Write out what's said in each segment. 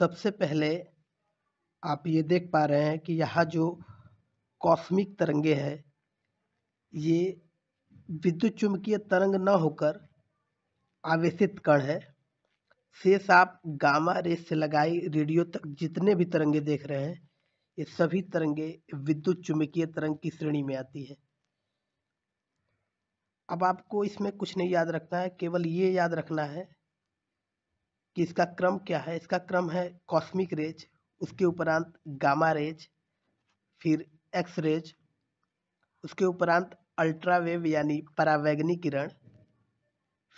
सबसे पहले आप ये देख पा रहे हैं कि यहाँ जो कॉस्मिक तरंगे हैं ये विद्युत चुंबकीय तरंग न होकर आवेशित कण है शेष आप गामा रेस से लगाई रेडियो तक जितने भी तरंगे देख रहे हैं ये सभी तरंगे विद्युत चुंबकीय तरंग की श्रेणी में आती है अब आपको इसमें कुछ नहीं याद रखना है केवल ये याद रखना है कि इसका क्रम क्या है इसका क्रम है कॉस्मिक रेज उसके उपरांत गामा रेज फिर एक्स रेज उसके उपरांत अल्ट्रावेव यानी परावैग्निक किरण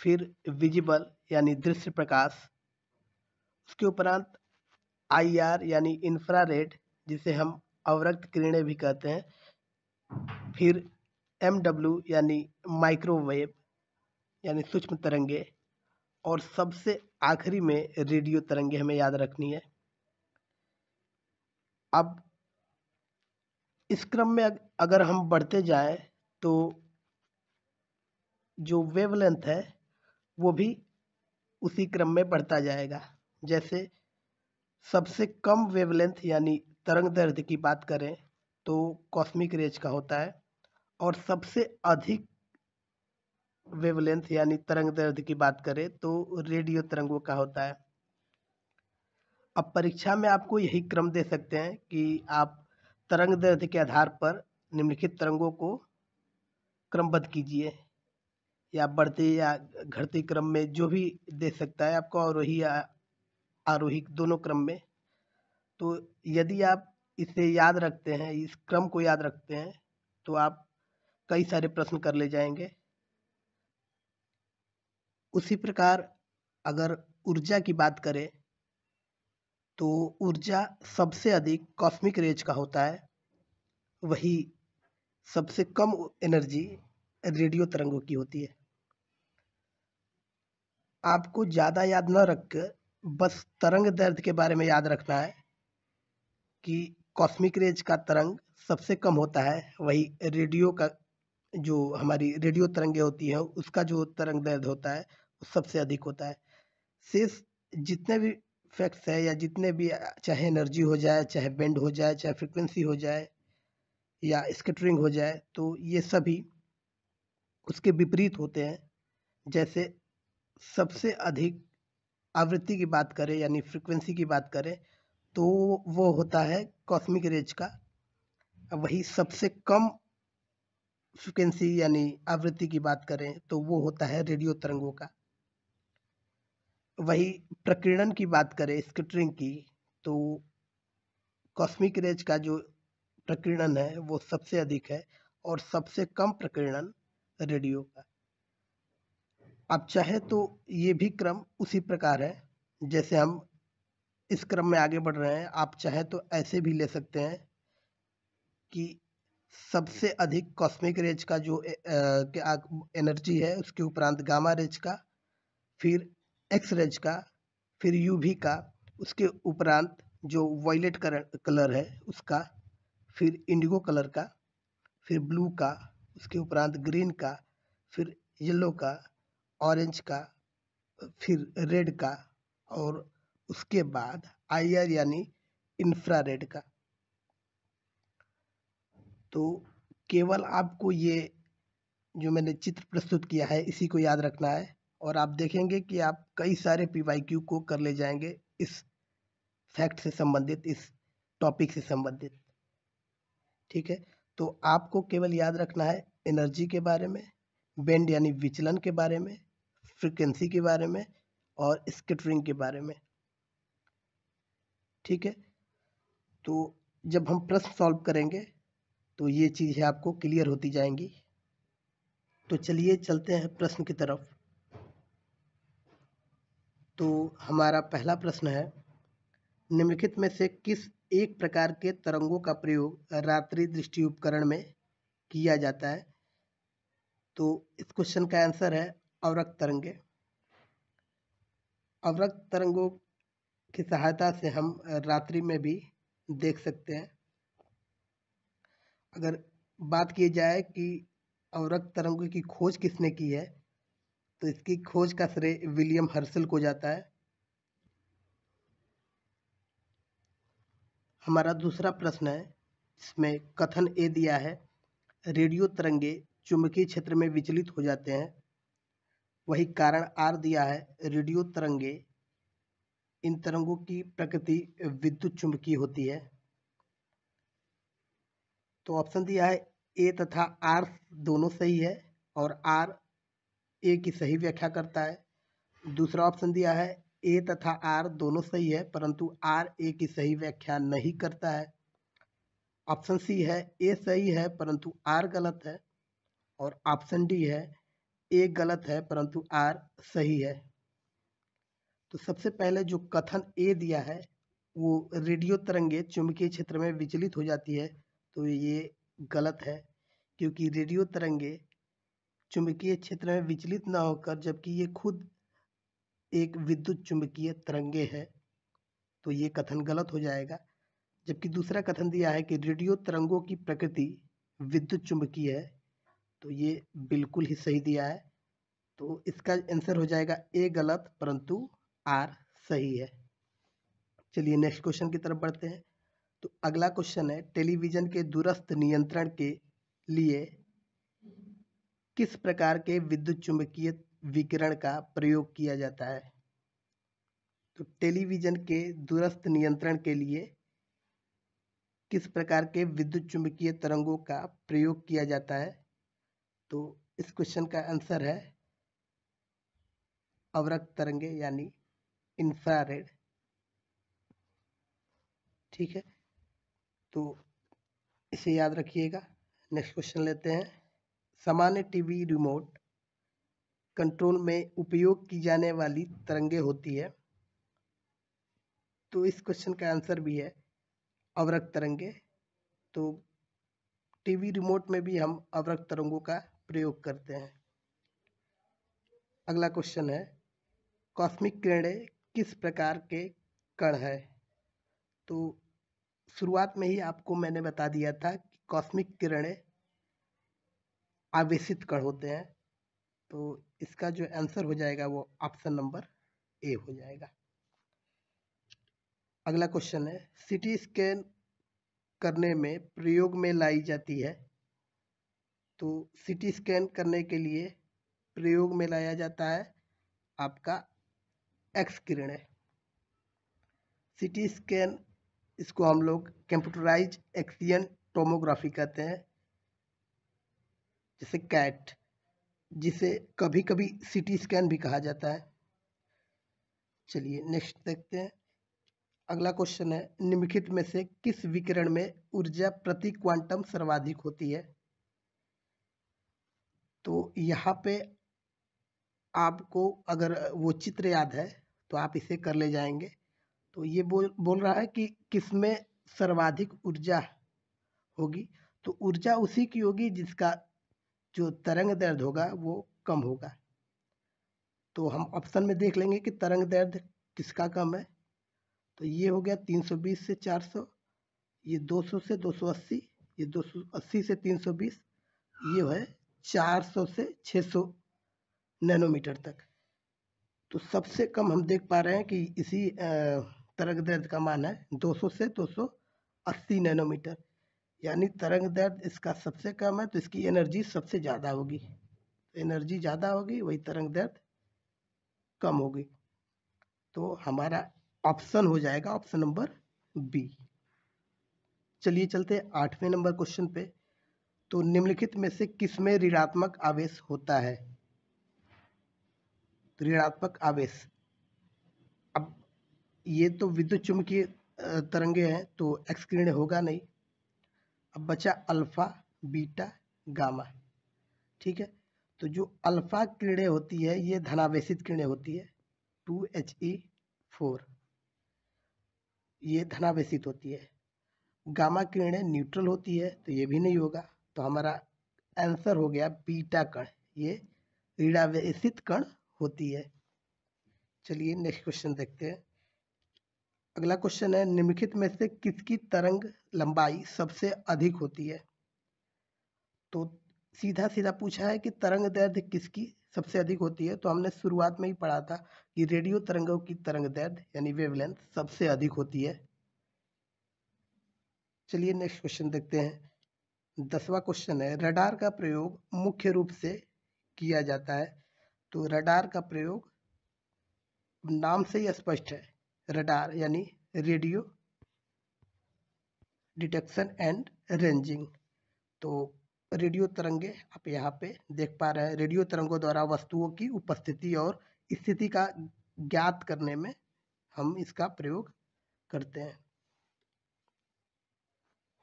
फिर विजिबल यानी दृश्य प्रकाश उसके उपरांत आईआर यानी इंफ्रारेड जिसे हम अवरक्त किरणें भी कहते हैं फिर एमडब्ल्यू यानी माइक्रोवेव यानी सूक्ष्म तरंगे और सबसे आखिरी में रेडियो तरंगे हमें याद रखनी है अब इस क्रम में अगर हम बढ़ते जाएं तो जो वेवलेंथ है वो भी उसी क्रम में बढ़ता जाएगा जैसे सबसे कम वेवलेंथ यानी तरंग दर्द की बात करें तो कॉस्मिक रेज का होता है और सबसे अधिक वेवलेंथ यानी तरंग दर्द की बात करें तो रेडियो तरंगों का होता है अब परीक्षा में आपको यही क्रम दे सकते हैं कि आप तरंग दर्द के आधार पर निम्नलिखित तरंगों को क्रमबद्ध कीजिए या बढ़ते या घटते क्रम में जो भी दे सकता है आपको आरोही या आरोही दोनों क्रम में तो यदि आप इसे याद रखते हैं इस क्रम को याद रखते हैं तो आप कई सारे प्रश्न कर ले जाएंगे उसी प्रकार अगर ऊर्जा की बात करें तो ऊर्जा सबसे अधिक कॉस्मिक रेज का होता है वही सबसे कम एनर्जी रेडियो तरंगों की होती है आपको ज़्यादा याद न रख कर बस तरंग दर्द के बारे में याद रखना है कि कॉस्मिक रेज का तरंग सबसे कम होता है वही रेडियो का जो हमारी रेडियो तरंगे होती हैं उसका जो तरंग दर्द होता है सबसे अधिक होता है शेष जितने भी फैक्ट्स है या जितने भी चाहे एनर्जी हो जाए चाहे बेंड हो जाए चाहे फ्रिक्वेंसी हो जाए या स्कैटरिंग हो जाए तो ये सभी उसके विपरीत होते हैं जैसे सबसे अधिक आवृत्ति की बात करें यानी फ्रिक्वेंसी की बात करें तो वो होता है कॉस्मिक रेज का वही सबसे कम फ्रिक्वेंसी यानी आवृत्ति की बात करें तो वो होता है रेडियो तरंगों का वही प्रकीर्णन की बात करें स्कैटरिंग की तो कॉस्मिक रेज का जो प्रकीर्णन है वो सबसे अधिक है और सबसे कम प्रकीर्णन रेडियो का आप चाहे तो ये भी क्रम उसी प्रकार है जैसे हम इस क्रम में आगे बढ़ रहे हैं आप चाहे तो ऐसे भी ले सकते हैं कि सबसे अधिक कॉस्मिक रेज का जो एनर्जी है उसके उपरांत गामा रेज का फिर एक्स रेंज का फिर यू वी का उसके उपरांत जो वॉयलेट कलर है उसका फिर इंडिगो कलर का फिर ब्लू का उसके उपरांत ग्रीन का फिर येलो का ऑरेंज का फिर रेड का और उसके बाद आई आर यानी इंफ्रारेड का तो केवल आपको ये जो मैंने चित्र प्रस्तुत किया है इसी को याद रखना है और आप देखेंगे कि आप कई सारे पी वाई क्यू को कर ले जाएंगे इस फैक्ट से संबंधित इस टॉपिक से संबंधित ठीक है तो आपको केवल याद रखना है एनर्जी के बारे में बेंड यानी विचलन के बारे में फ्रिक्वेंसी के बारे में और स्केटरिंग के बारे में ठीक है तो जब हम प्रश्न सॉल्व करेंगे तो ये चीज़ें आपको क्लियर होती जाएंगी तो चलिए चलते हैं प्रश्न की तरफ तो हमारा पहला प्रश्न है निम्नलिखित में से किस एक प्रकार के तरंगों का प्रयोग रात्रि दृष्टि उपकरण में किया जाता है तो इस क्वेश्चन का आंसर है अवरक्त तरंगे अवरक्त तरंगों की सहायता से हम रात्रि में भी देख सकते हैं अगर बात की जाए कि अवरक्त तरंगों की खोज किसने की है तो इसकी खोज का श्रेय विलियम हर्सल को जाता है हमारा दूसरा प्रश्न है इसमें कथन ए दिया है रेडियो तरंगे चुंबकीय क्षेत्र में विचलित हो जाते हैं वही कारण आर दिया है रेडियो तरंगे इन तरंगों की प्रकृति विद्युत चुंबकीय होती है तो ऑप्शन दिया है ए तथा आर दोनों सही है और आर ए की सही व्याख्या करता है दूसरा ऑप्शन दिया है ए तथा आर दोनों सही है परंतु आर ए की सही व्याख्या नहीं करता है ऑप्शन सी है ए सही है परंतु आर गलत है और ऑप्शन डी है ए गलत है परंतु आर सही है तो सबसे पहले जो कथन ए दिया है वो रेडियो तरंगे चुंबकीय क्षेत्र में विचलित हो जाती है तो ये गलत है क्योंकि रेडियो तरंगे चुंबकीय क्षेत्र में विचलित ना होकर जबकि ये खुद एक विद्युत चुंबकीय तरंगे है तो ये कथन गलत हो जाएगा जबकि दूसरा कथन दिया है कि रेडियो तरंगों की प्रकृति विद्युत चुंबकीय है तो ये बिल्कुल ही सही दिया है तो इसका आंसर हो जाएगा ए गलत परंतु आर सही है चलिए नेक्स्ट क्वेश्चन की तरफ बढ़ते हैं तो अगला क्वेश्चन है टेलीविज़न के दूरस्थ नियंत्रण के लिए किस प्रकार के विद्युत चुंबकीय विकिरण का प्रयोग किया जाता है तो टेलीविज़न के दूरस्थ नियंत्रण के लिए किस प्रकार के विद्युत चुंबकीय तरंगों का प्रयोग किया जाता है तो इस क्वेश्चन का आंसर है अवरक्त तरंगे यानी इंफ्रारेड ठीक है तो इसे याद रखिएगा नेक्स्ट क्वेश्चन लेते हैं सामान्य टीवी रिमोट कंट्रोल में उपयोग की जाने वाली तरंगे होती है तो इस क्वेश्चन का आंसर भी है अवरक तरंगे तो टीवी रिमोट में भी हम अवरक तरंगों का प्रयोग करते हैं अगला क्वेश्चन है कॉस्मिक किरणें किस प्रकार के कण है तो शुरुआत में ही आपको मैंने बता दिया था कि कॉस्मिक किरणें आवेशित कण होते हैं तो इसका जो आंसर हो जाएगा वो ऑप्शन नंबर ए हो जाएगा अगला क्वेश्चन है सिटी स्कैन करने में प्रयोग में लाई जाती है तो सिटी स्कैन करने के लिए प्रयोग में लाया जाता है आपका एक्स किरण सिटी स्कैन इसको हम लोग कंप्यूटराइज एक्सियन टोमोग्राफी कहते हैं जैसे कैट जिसे कभी कभी सीटी स्कैन भी कहा जाता है चलिए नेक्स्ट देखते हैं अगला क्वेश्चन है निम्नलिखित में से किस विकिरण में ऊर्जा प्रति क्वांटम सर्वाधिक होती है तो यहाँ पे आपको अगर वो चित्र याद है तो आप इसे कर ले जाएंगे तो ये बोल बोल रहा है कि किस में सर्वाधिक ऊर्जा होगी तो ऊर्जा उसी की होगी जिसका जो तरंग दर्द होगा वो कम होगा तो हम ऑप्शन में देख लेंगे कि तरंग दर्द किसका कम है तो ये हो गया 320 से 400 ये 200 से 280 ये 280 से 320 ये है 400 से 600 नैनोमीटर तक तो सबसे कम हम देख पा रहे हैं कि इसी तरंग दर्द का मान है 200 से 280 नैनोमीटर यानी तरंग दर्द इसका सबसे कम है तो इसकी एनर्जी सबसे ज़्यादा होगी तो एनर्जी ज़्यादा होगी वही तरंग दर्द कम होगी तो हमारा ऑप्शन हो जाएगा ऑप्शन नंबर बी चलिए चलते आठवें नंबर क्वेश्चन पे तो निम्नलिखित में से किस में ऋणात्मक आवेश होता है ऋणात्मक आवेश अब ये तो विद्युत चुंबकीय तरंगे हैं तो एक्स होगा नहीं अब बचा अल्फा बीटा गामा ठीक है तो जो अल्फा किरणें होती है ये धनावेशित किरणें होती है टू एच ई फोर ये धनावेशित होती है गामा किरणें न्यूट्रल होती है तो ये भी नहीं होगा तो हमारा आंसर हो गया बीटा कण ये ऋणावेशित कण होती है चलिए नेक्स्ट क्वेश्चन देखते हैं अगला क्वेश्चन है निम्नलिखित में से किसकी तरंग लंबाई सबसे अधिक होती है तो सीधा सीधा पूछा है कि तरंग दैर्ध्य किसकी सबसे अधिक होती है तो हमने शुरुआत में ही पढ़ा था कि रेडियो तरंगों की तरंग दैर्ध्य यानी वेवलेंथ सबसे अधिक होती है चलिए नेक्स्ट क्वेश्चन देखते हैं दसवा क्वेश्चन है रडार का प्रयोग मुख्य रूप से किया जाता है तो रडार का प्रयोग नाम से ही स्पष्ट है रडार यानी रेडियो डिटेक्शन एंड रेंजिंग तो रेडियो तरंगे आप यहाँ पे देख पा रहे हैं रेडियो तरंगों द्वारा वस्तुओं की उपस्थिति और स्थिति का ज्ञात करने में हम इसका प्रयोग करते हैं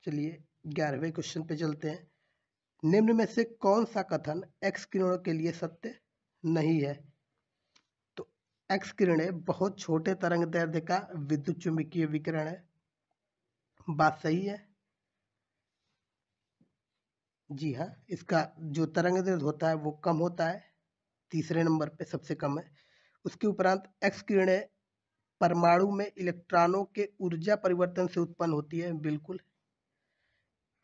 चलिए ग्यारहवें क्वेश्चन पे चलते हैं निम्न में से कौन सा कथन एक्स किरणों के लिए सत्य नहीं है एक्स किरण बहुत छोटे तरंग दैर्ध्य का विद्युत चुंबकीय विकिरण है बात सही है जी हाँ इसका जो तरंग दर्द होता है वो कम होता है तीसरे नंबर पे सबसे कम है उसके उपरांत एक्स किरण परमाणु में इलेक्ट्रॉनों के ऊर्जा परिवर्तन से उत्पन्न होती है बिल्कुल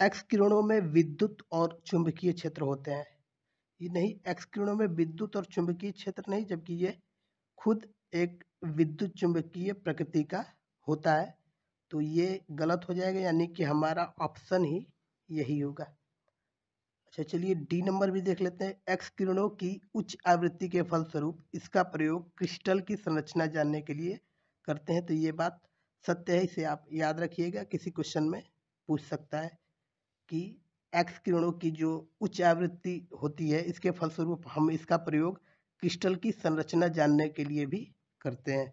एक्स किरणों में विद्युत और चुंबकीय क्षेत्र होते हैं ये नहीं एक्स किरणों में विद्युत और चुंबकीय क्षेत्र नहीं जबकि ये खुद एक विद्युत चुंबकीय प्रकृति का होता है तो ये गलत हो जाएगा यानी कि हमारा ऑप्शन ही यही होगा अच्छा चलिए डी नंबर भी देख लेते हैं एक्स किरणों की उच्च आवृत्ति के फलस्वरूप इसका प्रयोग क्रिस्टल की संरचना जानने के लिए करते हैं तो ये बात सत्य है इसे आप याद रखिएगा किसी क्वेश्चन में पूछ सकता है कि एक्स किरणों की जो उच्च आवृत्ति होती है इसके फलस्वरूप हम इसका प्रयोग क्रिस्टल की संरचना जानने के लिए भी करते हैं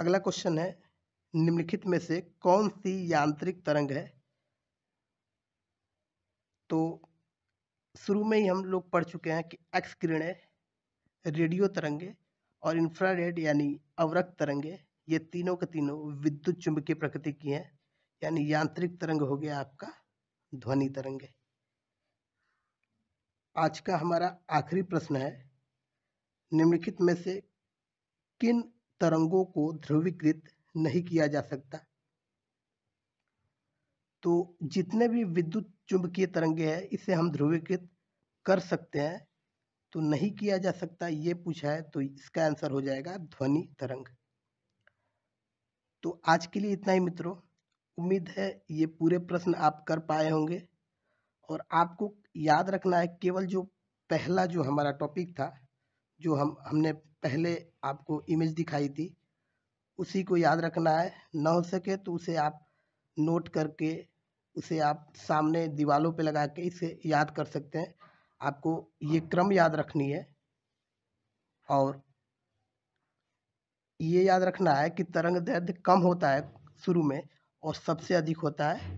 अगला क्वेश्चन है निम्नलिखित में से कौन सी यांत्रिक तरंग है तो शुरू में ही हम लोग पढ़ चुके हैं कि एक्स किरणें रेडियो तरंगे और इंफ्रारेड यानी अवरक तरंगे ये तीनों के तीनों विद्युत चुंबकीय प्रकृति की हैं यानी यांत्रिक तरंग हो गया आपका ध्वनि तरंगे आज का हमारा आखिरी प्रश्न है निम्नलिखित में से किन तरंगों को ध्रुवीकृत नहीं किया जा सकता तो जितने भी विद्युत चुंबकीय तरंगे हैं इसे हम ध्रुवीकृत कर सकते हैं तो नहीं किया जा सकता ये पूछा है तो इसका आंसर हो जाएगा ध्वनि तरंग तो आज के लिए इतना ही मित्रों उम्मीद है ये पूरे प्रश्न आप कर पाए होंगे और आपको याद रखना है केवल जो पहला जो हमारा टॉपिक था जो हम हमने पहले आपको इमेज दिखाई थी उसी को याद रखना है ना हो सके तो उसे आप नोट करके उसे आप सामने दीवालों पे लगा के इसे याद कर सकते हैं आपको ये क्रम याद रखनी है और ये याद रखना है कि तरंग दर्द कम होता है शुरू में और सबसे अधिक होता है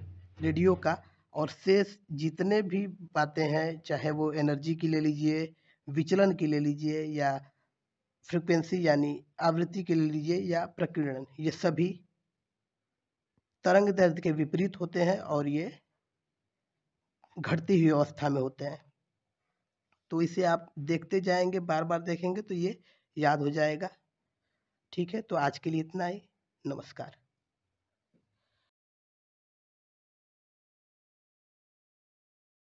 रेडियो का और शेष जितने भी बातें हैं चाहे वो एनर्जी की ले लीजिए विचलन की ले लीजिए या फ्रिक्वेंसी यानी आवृत्ति की ले लीजिए या प्रकीर्णन ये सभी तरंग दर्द के विपरीत होते हैं और ये घटती हुई अवस्था में होते हैं तो इसे आप देखते जाएंगे बार बार देखेंगे तो ये याद हो जाएगा ठीक है तो आज के लिए इतना ही नमस्कार